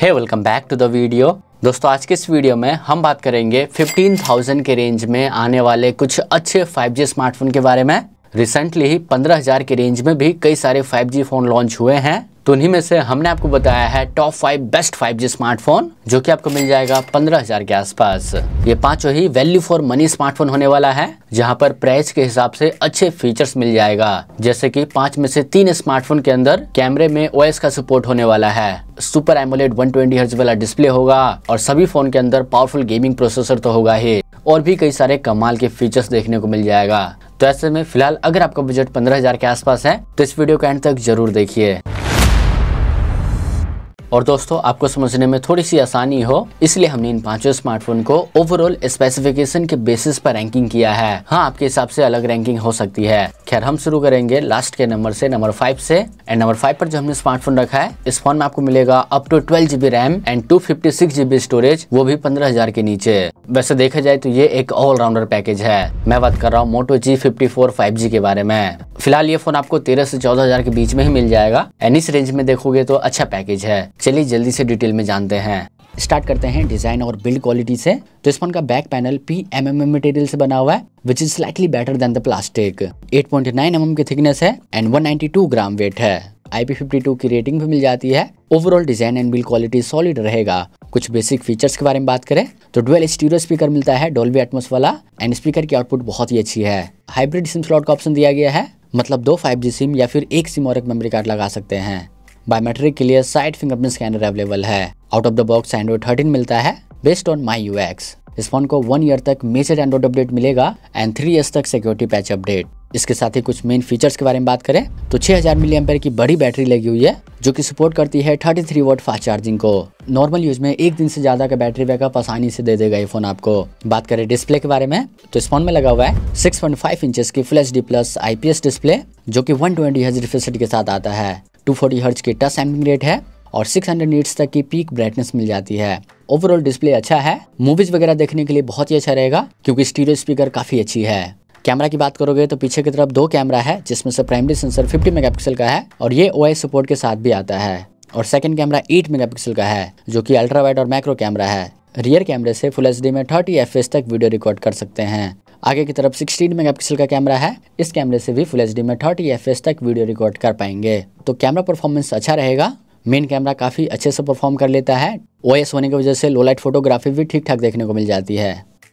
hey welcome back to the video दोस्तों आज के इस वीडियो में हम बात करेंगे 15,000 के रेंज में आने वाले कुछ अच्छे 5G स्मार्टफोन के बारे में रिसेंटली ही 15,000 के रेंज में भी कई सारे 5G फ़ोन लॉन्च हुए हैं तो उन्हीं में से हमने आपको बताया है top five best five G smartphone जो कि आपको मिल जाएगा पंद्रह हजार के आसपास ये पांचों ही वैल्यू फॉर मनी स्मार्टफोन होने वाला है जहां पर प्राइस के हिसाब से अच्छे फीचर्स मिल जाएगा जैसे कि पांच में से तीन स्मार्टफोन के अंदर कैमरे में ओएस का सपोर्ट होने वाला है सुपर एमोलेट वन ट्वेंटी वाला डिस्प्ले होगा और सभी फोन के अंदर पावरफुल गेमिंग प्रोसेसर तो होगा ही और भी कई सारे कमाल के फीचर्स देखने को मिल जाएगा तो ऐसे में फिलहाल अगर आपका बजट पंद्रह हजार के आसपास है तो इस वीडियो को एंड तक जरूर देखिए और दोस्तों आपको समझने में थोड़ी सी आसानी हो इसलिए हमने इन पांचों स्मार्टफोन को ओवरऑल स्पेसिफिकेशन के बेसिस पर रैंकिंग किया है हाँ आपके हिसाब से अलग रैंकिंग हो सकती है खैर हम शुरू करेंगे लास्ट के नंबर से नंबर फाइव से एंड नंबर फाइव पर जो हमने स्मार्टफोन रखा है इस फोन में आपको मिलेगा up to twelve GB RAM and two fifty six GB storage वो भी पंद्रह हजार के नीचे वैसे देखा जाए तो ये एक ऑलराउंडर पैकेज है मैं बात कर रहा हूँ Moto G fifty four five G के बारे में फिलहाल ये फोन आपको तेरह से चौदह हजार के बीच में ही मिल जाएगा एंड इस रेंज में देखोगे तो अच्छा पैकेज है चलिए जल्दी से डिटेल में जानते हैं स्टार्ट करते हैं डिजाइन और बिल्ड क्वालिटी से तो इस फोन का back panel P M M M material से बना हुआ है which is slightly better than the plastic 8.9 point mm की थिकनेस है एंड 192 ग्राम वेट है IP52 की रेटिंग भी मिल जाती है overall design and build quality solid रहेगा कुछ बेसिक फीचर्स के बारे में बात करें तो डुअल स्टीरियो स्पीकर मिलता है डोल्बी एटमोस वाला एंड स्पीकर की आउटपुट बहुत ही अच्छी है हाइब्रिड सिम स्लॉट का ऑप्शन दिया गया है मतलब दो फाइव सिम या फिर एक सिम और एक मेमोरी कार्ड लगा सकते हैं बायोमेट्रिक के लिए साइड फिंगरप्रिंट स्कैनर अवेलेबल है out of the box Android thirteen मिलता है बेस्ड ऑन माई यू इस फोन को वन ईयर तक मेजर एंड्रॉइड अपडेट मिलेगा एंड थ्री ईयर तक सिक्योरिटी पैच अपडेट इसके साथ ही कुछ मेन फीचर्स के बारे में बात करें तो 6000 हजार की बड़ी बैटरी लगी हुई है जो कि सपोर्ट करती है 33 थ्री वोट फास्ट चार्जिंग को नॉर्मल यूज में एक दिन से ज्यादा का बैटरी बैकअप आसानी से दे देगा ये फोन आपको बात करें डिस्प्ले के बारे में तो इस फोन में लगा हुआ है 6.5 पॉइंट इंचेस की full H D plus IPS display जो कि 120 ट्वेंटी के साथ आता है टू फोर्टी हर्ज की टच सैम्पिंग रेट है और 600 हंड्रेड तक की पीक ब्राइटनेस मिल जाती है ओवरऑल डिस्प्ले अच्छा है मूवीज वगैरह देखने के लिए बहुत ही अच्छा रहेगा क्योंकि स्टीरियो स्पीकर काफी अच्छी है कैमरा की बात करोगे तो पीछे की तरफ दो कैमरा है जिसमें से प्राइमरी सेंसर 50 मेगापिक्सल का है और ये ओ सपोर्ट के साथ भी आता है और सेकेंड कैमरा 8 मेगापिक्सल का है जो कि अल्ट्रा वाइड और मैक्रो कैमरा है रियर कैमरे से फुल एच में 30 एफ तक वीडियो रिकॉर्ड कर सकते हैं आगे की तरफ 16 मेगापिक्सल का कैमरा है इस कैमरे से भी फुल एच में थर्टी एफ तक वीडियो रिकॉर्ड कर पाएंगे तो कैमरा परफॉर्मेंस अच्छा रहेगा मेन कैमरा काफ़ी अच्छे से परफॉर्म कर लेता है ओ होने की वजह से लो लाइट फोटोग्राफी भी ठीक ठाक देखने को मिल जाती है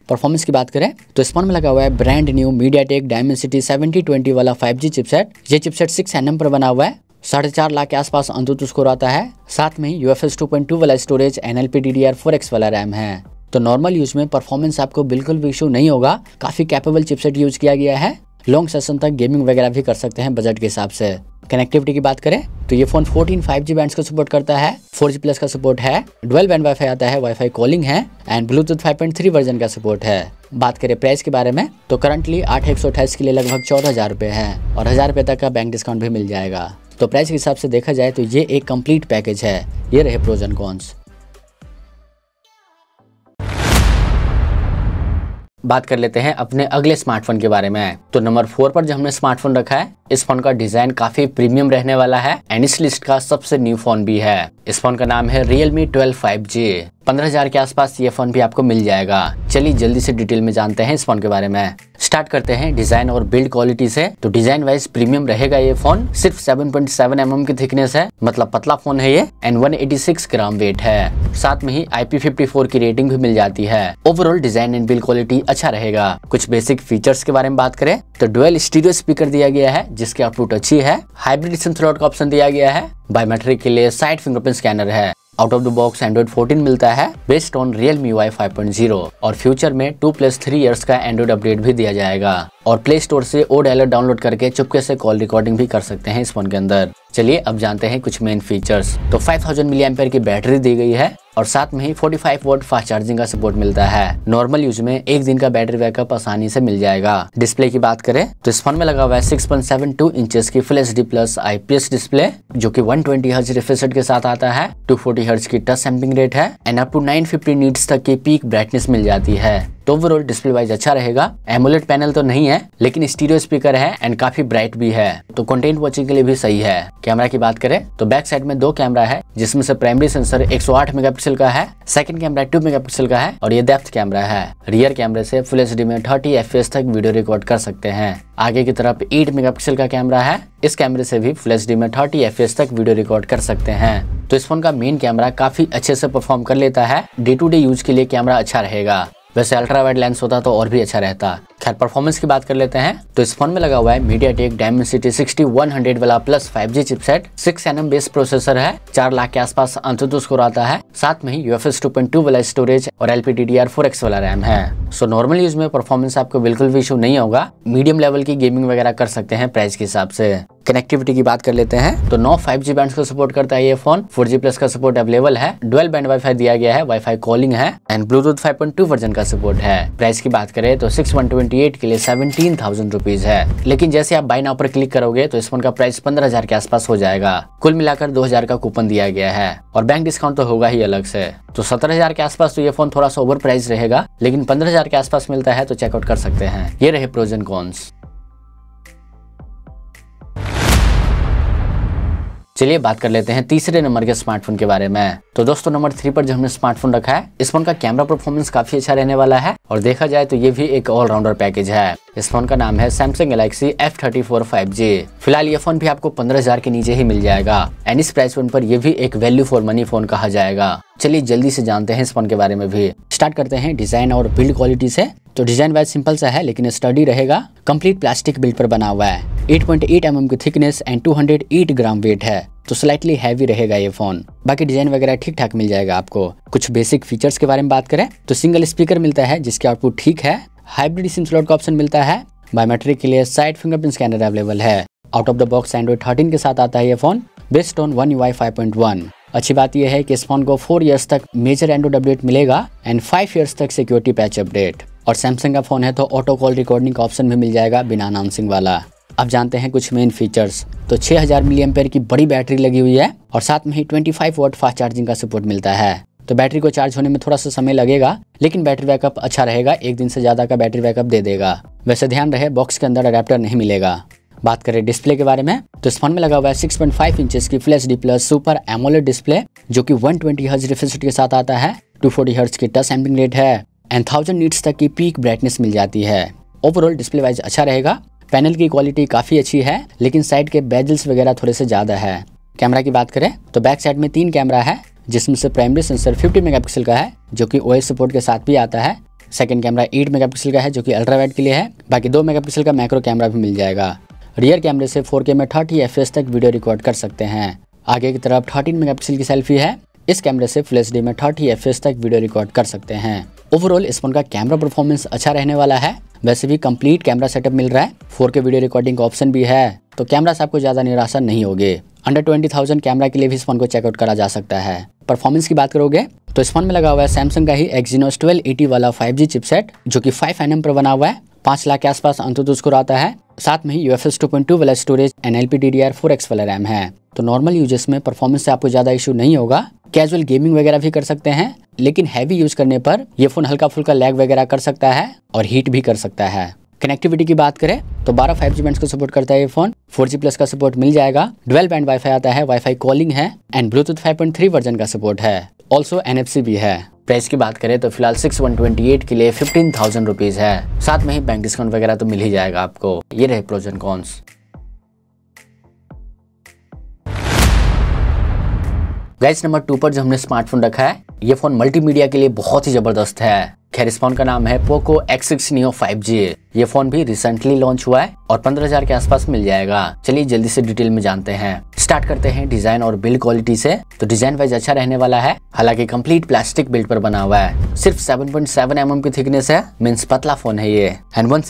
परफॉर्मेंस की बात करें तो इस फोन में लगा हुआ है brand new MediaTek Dimensity seventy twenty वाला फाइव जी चिपसेट ये चिपसेट सिक्स एन पर बना हुआ है साढ़े चार लाख के आसपास अंतुत स्कोर आता है साथ में ही U F S two point two वाला storage and L P D D R four X वाला रैम है तो नॉर्मल यूज में परफॉर्मेंस आपको बिल्कुल भी इशू नहीं होगा काफ़ी कैपेबल चिपसेट यूज किया गया है लॉन्ग सेशन तक गेमिंग वगैरह भी कर सकते हैं बजट के हिसाब से कनेक्टिविटी की बात करें तो ये फोन 14 5G बैंड्स का सपोर्ट करता है 4G प्लस का सपोर्ट है डुअल बैंड वाईफाई आता है वाईफाई कॉलिंग है एंड ब्लूटूथ 5.3 वर्जन का सपोर्ट है बात करें प्राइस के बारे में तो करंटली आठ एक सौ के लिए लगभग चौदह हजार रुपए है और हजार रुपए तक का बैंक डिस्काउंट भी मिल जाएगा तो प्राइस के हिसाब से देखा जाए तो ये एक कम्प्लीट पैकेज है ये रहे प्रोजन कॉन्स बात कर लेते हैं अपने अगले स्मार्टफोन के बारे में तो नंबर फोर पर जो हमने स्मार्टफोन रखा है इस फोन का डिजाइन काफी प्रीमियम रहने वाला है एंड इस लिस्ट का सबसे न्यू फोन भी है इस फोन का नाम है Realme 12 5G 15000 के आसपास ये फोन भी आपको मिल जाएगा चलिए जल्दी से डिटेल में जानते हैं इस फोन के बारे में स्टार्ट करते हैं डिजाइन और बिल्ड क्वालिटी से तो डिजाइन वाइज प्रीमियम रहेगा ये फोन सिर्फ 7.7 पॉइंट mm की थिकनेस है मतलब पतला फोन है ये एंड 186 ग्राम वेट है साथ में ही IP54 की रेटिंग भी मिल जाती है overall design and build quality अच्छा रहेगा कुछ बेसिक फीचर्स के बारे में बात करें तो डुअल स्टीरियो स्पीकर दिया गया है जिसकी आउटपुट अच्छी है हाइब्रिड सिंथ्रॉड का ऑप्शन दिया गया है बायोमेट्रिक के लिए साइड फिंगरप्रिंट स्कैनर है out of the box Android 14 मिलता है based on Realme UI और फ्यूचर में टू प्लस थ्री ईयर्स का एंड्रॉइड अपडेट भी दिया जाएगा और प्ले स्टोर से ओ डायलर डाउनलोड करके चुपके से कॉल रिकॉर्डिंग भी कर सकते हैं इस फोन के अंदर चलिए अब जानते हैं कुछ मेन फीचर्स तो 5000 थाउजेंड मिली की बैटरी दी गई है और साथ में ही 45 फाइव वोट फास्ट चार्जिंग का सपोर्ट मिलता है नॉर्मल यूज में एक दिन का बैटरी बैकअप आसानी से मिल जाएगा डिस्प्ले की बात करें तो इस फोन में लगा हुआ है 6.72 पॉइंट इंचेस की full H plus IPS display जो कि 120 ट्वेंटी हर्ज रिफ्रेश के साथ आता है 240 हर्ज की टच सैम्पिंग रेट है and up to nine fifty nits तक की पीक ब्राइटनेस मिल जाती है तो ओवरऑल डिस्प्ले वाइज अच्छा रहेगा एमुलेट पैनल तो नहीं है लेकिन स्टीरियो स्पीकर है एंड काफी ब्राइट भी है तो कंटेंट वॉचिंग के लिए भी सही है कैमरा की बात करें तो बैक साइड में दो कैमरा है जिसमें से प्राइमरी सेंसर 108 मेगापिक्सल का है सेकंड कैमरा 2 मेगापिक्सल का है और ये डेप्थ कैमरा है रियर कैमरे से फुल एच में थर्टी एफ तक वीडियो रिकॉर्ड कर सकते हैं आगे की तरफ 8 मेगापिक्सल का कैमरा है इस कैमरे से भी फुल एच में थर्टी एफ तक वीडियो रिकॉर्ड कर सकते हैं तो इस फोन का मेन कैमरा काफी अच्छे से परफॉर्म कर लेता है डे टू डे यूज के लिए कैमरा अच्छा रहेगा वैसे अल्ट्रा वाइड लेंस होता तो और भी अच्छा रहता खैर परफॉर्मेंस की बात कर लेते हैं तो इस फोन में लगा हुआ है MediaTek Dimensity sixty one hundred वाला plus five G chipset six N M base processor है चार लाख के आसपास अंतुत स्कोर आता है साथ में ही एस टू पॉइंट टू वाला स्टोरेज और L P D D R four X वाला रैम है सो नॉर्मल यूज में परफॉर्मेंस आपको बिल्कुल भी इशू नहीं होगा मीडियम लेवल की गेमिंग वगैरह कर सकते हैं प्राइस के हिसाब से कनेक्टिविटी की बात कर लेते हैं तो नौ फाइव जी बैंड को सपोर्ट करता है ये फोन फोर जी प्लस का सपोर्ट अवेलेबल है ट्वेल्व बैंड वाईफाई दिया गया है वाईफाई कॉलिंग है and Bluetooth five point two version का सपोर्ट है प्राइस की बात करें तो सिक्स वन 28 के लिए सेवनटीन थाउजेंड रुपीज है लेकिन जैसे आप बाइना पर क्लिक करोगे तो इस फोन का प्राइस पंद्रह हजार के आसपास हो जाएगा कुल मिलाकर दो हजार का कूपन दिया गया है और बैंक डिस्काउंट तो होगा ही अलग से तो सत्रह हजार के आसपास तो ये फोन थोड़ा सा ओवर प्राइस रहेगा लेकिन पंद्रह हजार के आसपास मिलता है तो चेकआउट कर सकते हैं ये रहे प्रोजन कॉन्स चलिए बात कर लेते हैं तीसरे नंबर के स्मार्टफोन के बारे में तो दोस्तों नंबर थ्री पर जो हमने स्मार्टफोन रखा है इस फोन का कैमरा परफॉर्मेंस काफी अच्छा रहने वाला है और देखा जाए तो ये भी एक ऑलराउंडर पैकेज है इस फोन का नाम है Samsung Galaxy F thirty four five G फिलहाल ये फोन भी आपको पंद्रह हजार के नीचे ही मिल जाएगा एंड इस प्राइस फोन पर यह भी एक वैल्यू फॉर मनी फोन कहा जाएगा चलिए जल्दी से जानते हैं इस फोन के बारे में भी स्टार्ट करते हैं डिजाइन और बिल्ड क्वालिटी से तो डिजाइन वाइज सिंपल सा है लेकिन स्टडी रहेगा कंप्लीट प्लास्टिक बिल्ड पर बना हुआ है 8.8 mm की थिकनेस एंड 208 ग्राम वेट है तो स्लाइटली हैवी रहेगा ये फोन बाकी डिजाइन वगैरह ठीक ठाक मिल जाएगा आपको कुछ बेसिक फीचर्स के बारे में बात करें तो सिंगल स्पीकर मिलता है जिसके आउटपुट ठीक है हाइब्रिड सिम स्लॉट का ऑप्शन मिलता है बायोमेट्रिक के लिए साइड फिंगरप्रिंट स्कैनर अवेलेबल है out of the box Android thirteen के साथ आता है ये phone best on one UI five अच्छी बात यह है कि इस फोन को फोर ईयर्स तक मेजर एंड्रॉइड अपडेट मिलेगा एंड फाइव ईयर्स तक सिक्योरिटी पैच अपडेट और सैमसंग का फोन है तो ऑटो कॉल रिकॉर्डिंग का ऑप्शन भी मिल जाएगा बिना अनाउंसिंग वाला अब जानते हैं कुछ मेन फीचर्स तो 6000 हज़ार मिली की बड़ी बैटरी लगी हुई है और साथ में ही 25 वोट फास्ट चार्जिंग का सपोर्ट मिलता है तो बैटरी को चार्ज होने में थोड़ा सा समय लगेगा लेकिन बैटरी बैकअप अच्छा रहेगा एक दिन से ज़्यादा का बैटरी बैकअप दे देगा वैसे ध्यान रहे बॉक्स के अंदर अडेप्टर नहीं मिलेगा बात करें डिस्प्ले के बारे में तो इस फोन में लगा हुआ है 6.5 पॉइंट इंचेस की full H D plus super AMOLED display जो कि 120 ट्वेंटी हर्ज रिफ्रेश के साथ आता है 240 फोर्टी हर्ज की टच एम्पिंग रेट है एंड थाउजेंड नीट्स तक की पीक ब्राइटनेस मिल जाती है ओवरऑल डिस्प्ले वाइज अच्छा रहेगा पैनल की क्वालिटी काफ़ी अच्छी है लेकिन साइड के बेजल्स वगैरह थोड़े से ज़्यादा है कैमरा की बात करें तो बैक साइड में तीन कैमरा है जिसमें से प्राइमरी सेंसर 50 मेगापिक्सल का है जो कि ओएस सपोर्ट के साथ भी आता है सेकंड कैमरा 8 मेगापिक्सल का है जो कि अल्ट्रा वाइड के लिए है बाकी 2 मेगापिक्सल का माइक्रो कैमरा भी मिल जाएगा रियर कैमरे से 4K में 30 एफ तक वीडियो रिकॉर्ड कर सकते हैं आगे की तरफ 13 मेगापिक्सल की सेल्फी है इस कैमरे से फ्लैश डी में थर्टी एफ तक वीडियो रिकॉर्ड कर सकते हैं ओवरऑल इस फोन का कैमरा परफॉर्मेंस अच्छा रहने वाला है वैसे भी कंप्लीट कैमरा सेटअप मिल रहा है फोर के वीडियो रिकॉर्डिंग का ऑप्शन भी है तो कैमरा से आपको ज़्यादा निराशा नहीं होगी अंडर ट्वेंटी थाउजेंड कैमरा के लिए भी इस फोन को चेकआउट करा जा सकता है परफॉर्मेंस की बात करोगे तो इस फोन में लगा हुआ है सैमसंग का ही एक्जीनोस ट्वेल्व एटी वाला फाइव चिपसेट जो की फाइव एन पर बना हुआ है पांच लाख के आसपास अंतुत स्कोर आता है साथ में ही U F S two point two वाला storage and L P D D R four X वाला रैम है तो नॉर्मल यूजर्स में परफॉर्मेंस से आपको ज़्यादा इशू नहीं होगा कैजुअल गेमिंग वगैरह भी कर सकते हैं लेकिन हैवी यूज करने पर यह फ़ोन हल्का फुल्का लैग वगैरह कर सकता है और हीट भी कर सकता है कनेक्टिविटी की बात करें तो 12 फाइव जी को सपोर्ट करता है ये फोन 4G प्लस का सपोर्ट मिल जाएगा डुअल बैंड वाईफाई आता है वाईफाई कॉलिंग है एंड ब्लूटूथ 5.3 वर्जन का सपोर्ट है ऑल्सो सी भी है प्राइस की बात करें तो फिलहाल सिक्स वन ट्वेंटी एट के लिए फिफ्टीन थाउजेंड रुपीज है साथ में ही बैंक डिस्काउंट वगैरह तो मिल ही जाएगा आपको ये रहे pros and cons guys number two पर जो हमने स्मार्टफोन रखा है ये फोन मल्टीमीडिया के लिए बहुत ही जबरदस्त है खैर इस फोन का नाम है Poco X six Neo five G ये फोन भी रिसेंटली लॉन्च हुआ है और 15,000 के आसपास मिल जाएगा चलिए जल्दी से डिटेल में जानते हैं स्टार्ट करते हैं डिजाइन और बिल्ड क्वालिटी से तो डिजाइन वाइज अच्छा रहने वाला है हालांकि कंप्लीट प्लास्टिक बिल्ड पर बना हुआ है सिर्फ 7.7 पॉइंट mm की थिकनेस है मीन्स पतला फोन है ये एंड वन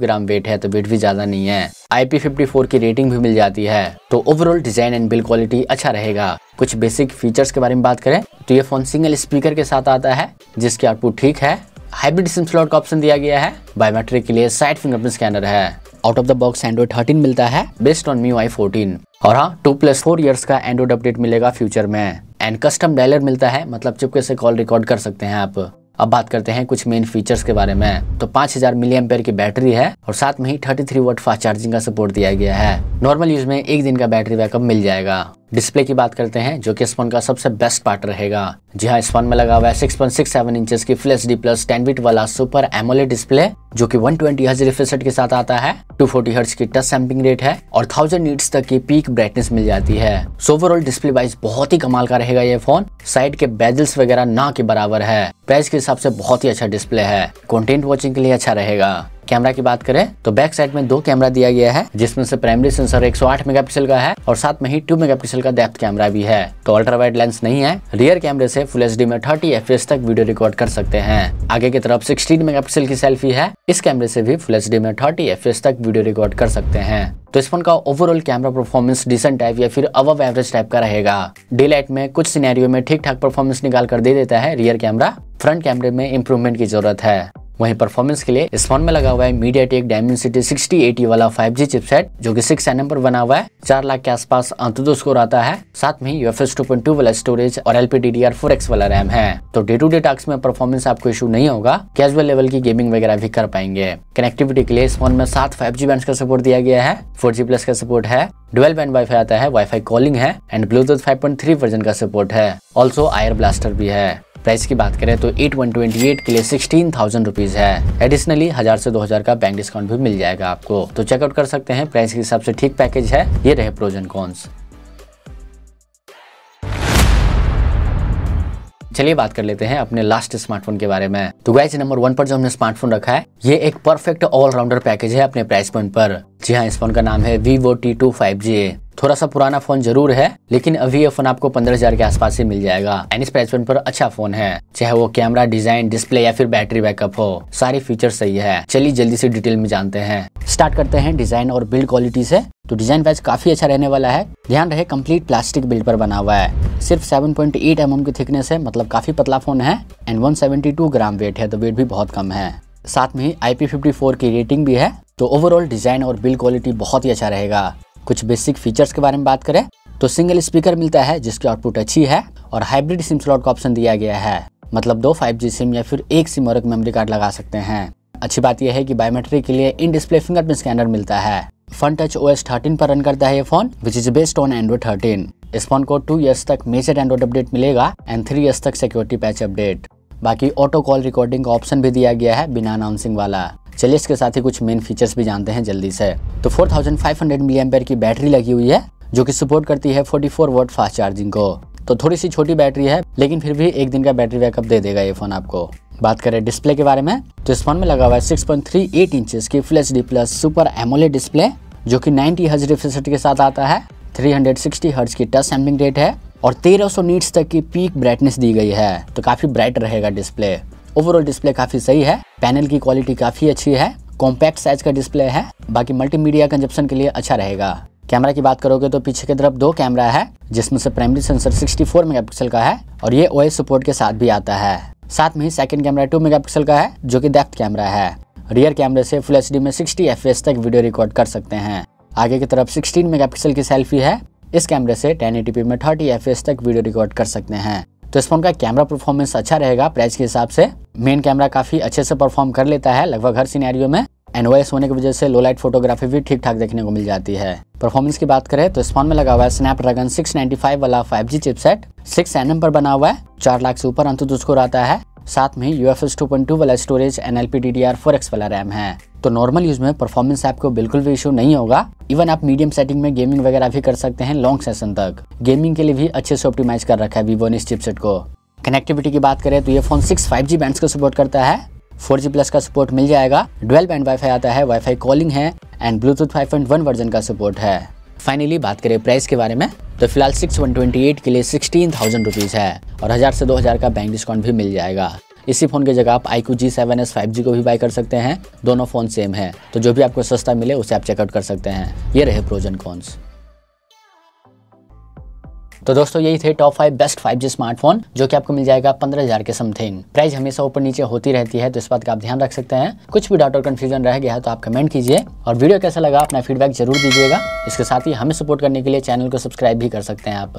ग्राम वेट है तो वेट भी ज्यादा नहीं है आई की रेटिंग भी मिल जाती है तो overall design and build quality अच्छा रहेगा कुछ बेसिक फीचर्स के बारे में बात करें तो ये फ़ोन सिंगल स्पीकर के साथ आता है जिसकी आउटपुट ठीक है हाइब्रिड सिम स्लॉट का ऑप्शन दिया गया है बायोमेट्रिक के लिए साइड फिंगरप्रिंट स्कैनर है out of the box Android thirteen मिलता है based on MIUI fourteen और हाँ टू प्लस फोर ईयर्स का एंड्रॉइड अपडेट मिलेगा फ्यूचर में एंड कस्टम डायलर मिलता है मतलब चुपके से कॉल रिकॉर्ड कर सकते हैं आप अब बात करते हैं कुछ मेन फीचर्स के बारे में तो 5000 हजार मिलियम की बैटरी है और साथ में ही 33 थ्री वोट फास्ट चार्जिंग का सपोर्ट दिया गया है नॉर्मल यूज में एक दिन का बैटरी बैकअप मिल जाएगा डिस्प्ले की बात करते हैं जो कि इस फोन का सबसे बेस्ट पार्ट रहेगा जी हाँ इस फोन में लगा हुआ है 6.67 इंचेस की H D plus ten bit वाला सुपर एमोलेड डिस्प्ले जो कि 120 ट्वेंटी हर्ज के साथ आता है 240 फोर्टी हर्ज की टच सैम्पिंग रेट है और 1000 नीट्स तक की पीक ब्राइटनेस मिल जाती है सो ओवरऑल डिस्प्ले वाइज बहुत ही कमाल का रहेगा ये फोन साइड के बेजल्स वगैरह ना के बराबर है प्राइस के हिसाब से बहुत ही अच्छा डिस्प्ले है कॉन्टेंट वॉचिंग के लिए अच्छा रहेगा कैमरा की बात करें तो बैक साइड में दो कैमरा दिया गया है जिसमें से प्राइमरी सेंसर 108 मेगापिक्सल का है और साथ में ही 2 मेगापिक्सल का डेप्थ कैमरा भी है तो अल्ट्रा वाइड लेंस नहीं है रियर कैमरे से फुल एच में थर्टी एफ तक वीडियो रिकॉर्ड कर सकते हैं आगे की तरफ सिक्सटीन मेगा की सेल्फी है इस कैमरे से भी फुल एच में थर्टी एफ तक वीडियो रिकॉर्ड कर सकते हैं तो इस फोन का overall camera performance decent type या फिर अब एवरेज टाइप का रहेगा डे लाइट में कुछ सिनेरियो में ठीक ठाक परफॉर्मेंस निकाल कर दे देता है रियर कैमरा फ्रंट कैमरे में इंप्रूवमेंट की जरूरत है वहीं परफॉर्मेंस के लिए इस फोन में लगा हुआ है MediaTek Dimensity sixty eighty वाला फाइव जी चिपसेट जो की सिक्स एनएम पर बना हुआ है चार लाख के आसपास अंतुदो स्कोर आता है साथ में ही यूएफएस टू पॉइंट टू वाला स्टोरेज और LP D D R four X वाला रैम है तो डे टू डे टास्क में परफॉर्मेंस आपको इशू नहीं होगा कैजुअल लेवल की गेमिंग वगैरह भी कर पाएंगे कनेक्टिविटी के लिए इस फोन में सात फाइव जी बैंड का सपोर्ट दिया गया है फोर जी प्लस का सपोर्ट है डुअल बैंड फाई आता है फाई कॉलिंग है एंड ब्लूटूथ थ्री वर्जन का सपोर्ट है ऑल्सो आयर ब्लास्टर भी है प्राइस की बात करें तो एट वन ट्वेंटी एट के लिए सिक्सटीन थाउजेंड रुपीज़ है एडिशनली हज़ार से दो हज़ार का बैंक डिस्काउंट भी मिल जाएगा आपको तो चेकआउट कर सकते हैं प्राइस के हिसाब से ठीक पैकेज है ये रहे प्रोजन कॉन्स चलिए बात कर लेते हैं अपने लास्ट स्मार्टफोन के बारे में तो गैस नंबर वन पर जो हमने स्मार्टफोन रखा है ये एक परफेक्ट ऑलराउंडर पैकेज है अपने प्राइस पॉइंट पर जी हाँ इस फोन का नाम है vivo T2 5G थोड़ा सा पुराना फोन जरूर है लेकिन अभी ये फोन आपको पंद्रह हजार के आसपास ही मिल जाएगा एंड इस प्राइस पर अच्छा फोन है चाहे वो कैमरा डिजाइन डिस्प्ले या फिर बैटरी बैकअप हो सारे फीचर सही है चलिए जल्दी से डिटेल में जानते हैं स्टार्ट करते हैं डिजाइन और बिल्ड क्वालिटी से तो डिजाइन वाइज काफी अच्छा रहने वाला है ध्यान रहे कंप्लीट प्लास्टिक बिल्ड पर बना हुआ है सिर्फ 7.8 पॉइंट mm की थिकनेस है मतलब काफी पतला फोन है एंड 172 ग्राम वेट है तो वेट भी बहुत कम है साथ में ही आई की रेटिंग भी है तो ओवरऑल डिजाइन और बिल्ड क्वालिटी बहुत ही अच्छा रहेगा कुछ बेसिक फीचर्स के बारे में बात करें तो सिंगल स्पीकर मिलता है जिसकी आउटपुट अच्छी है और हाइब्रिड सिम स्लॉट का ऑप्शन दिया गया है मतलब दो 5G सिम या फिर एक सिम और एक मेमोरी कार्ड लगा सकते हैं अच्छी बात यह है कि बायोमेट्रिक के लिए इन डिस्प्ले फिंगरप्रिंट स्कैनर मिलता है Funtouch O S thirteen पर रन करता है ये phone which is based on Android thirteen इस फोन को टू ईयर्स तक मेजर एंड्रॉइड अपडेट मिलेगा एंड थ्री ईयर्स तक सिक्योरिटी पैच अपडेट बाकी ऑटो कॉल रिकॉर्डिंग का ऑप्शन भी दिया गया है बिना अनाउंसिंग वाला चलिए इसके साथ ही कुछ मेन फीचर्स भी जानते हैं जल्दी से तो 4500 थाउजेंड की बैटरी लगी हुई है जो कि सपोर्ट करती है 44 फोर वोट फास्ट चार्जिंग को तो थोड़ी सी छोटी बैटरी है लेकिन फिर भी एक दिन का बैटरी बैकअप दे देगा ये फोन आपको बात करें डिस्प्ले के बारे में तो इस फोन में लगा हुआ है सिक्स पॉइंट की full D plus super AMOLED display जो कि 90 हज रिफ्रेश के साथ आता है 360 हर्ट्ज की टच सैम्पलिंग रेट है और 1300 नीट्स तक की पीक ब्राइटनेस दी गई है तो काफ़ी ब्राइट रहेगा डिस्प्ले ओवरऑल डिस्प्ले काफ़ी सही है पैनल की क्वालिटी काफ़ी अच्छी है कॉम्पैक्ट साइज का डिस्प्ले है बाकी मल्टीमीडिया कंजप्शन के लिए अच्छा रहेगा कैमरा की बात करोगे तो पीछे की तरफ दो कैमरा है जिसमें से प्राइमरी सेंसर 64 मेगापिक्सल का है और ये ओएस सपोर्ट के साथ भी आता है साथ में ही सेकंड कैमरा 2 मेगापिक्सल का है जो कि डेप्थ कैमरा है रियर कैमरे से फुल एच में 60 एफ तक वीडियो रिकॉर्ड कर सकते हैं आगे की तरफ 16 मेगापिक्सल की सेल्फी है इस कैमरे से टेन में थर्टी एफ तक वीडियो रिकॉर्ड कर सकते हैं तो इस फोन का कैमरा परफॉर्मेंस अच्छा रहेगा प्राइस के हिसाब से मेन कैमरा काफ़ी अच्छे से परफॉर्म कर लेता है लगभग हर सिनेरियो में एनओएस होने की वजह से लो लाइट फोटोग्राफी भी ठीक ठाक देखने को मिल जाती है परफॉर्मेंस की बात करें तो इस फोन में लगा हुआ है स्नैपड्रैगन 695 वाला 5G चिपसेट 6 एनएम पर बना हुआ है चार लाख से ऊपर अंतुत उसको आता है साथ में यू एफ वाला storage and L P D D वाला रैम है तो नॉर्मल यूज में परफॉर्मेंस आपको बिल्कुल भी इशू नहीं होगा इवन आप मीडियम सेटिंग में गेमिंग वगैरह भी कर सकते हैं लॉन्ग सेशन तक गेमिंग के लिए भी अच्छे से ऑप्टिमाइज कर रखा है वीवो ने इस चिपसेट को कनेक्टिविटी की बात करें तो ये phone six five G band को सपोर्ट करता है फोर जी प्लस का सपोर्ट मिल जाएगा ट्वेल्व बैंड वाई आता है वाई कॉलिंग है and Bluetooth five point one version का सपोर्ट है फाइनली बात करें प्राइस के बारे में तो फिलहाल सिक्स वन ट्वेंटी एट के लिए सिक्सटीन थाउजेंड रुपीज़ है और हज़ार से दो हज़ार का बैंक डिस्काउंट भी मिल जाएगा इसी फोन की जगह आप I G seven S five G को भी बाय कर सकते हैं दोनों फोन सेम है तो जो भी आपको सस्ता मिले उसे आप चेकआउट कर सकते हैं ये रहे प्रोजन कॉन्स तो दोस्तों यही थे top five best five smartphone जो कि आपको मिल जाएगा पंद्रह हजार के समथिंग प्राइस हमेशा ऊपर नीचे होती रहती है तो इस बात का आप ध्यान रख सकते हैं कुछ भी डाउट और कंफ्यूजन रह गया है तो आप कमेंट कीजिए और वीडियो कैसा लगा अपना फीडबैक जरूर दीजिएगा इसके साथ ही हमें सपोर्ट करने के लिए चैनल को सब्सक्राइब भी कर सकते हैं आप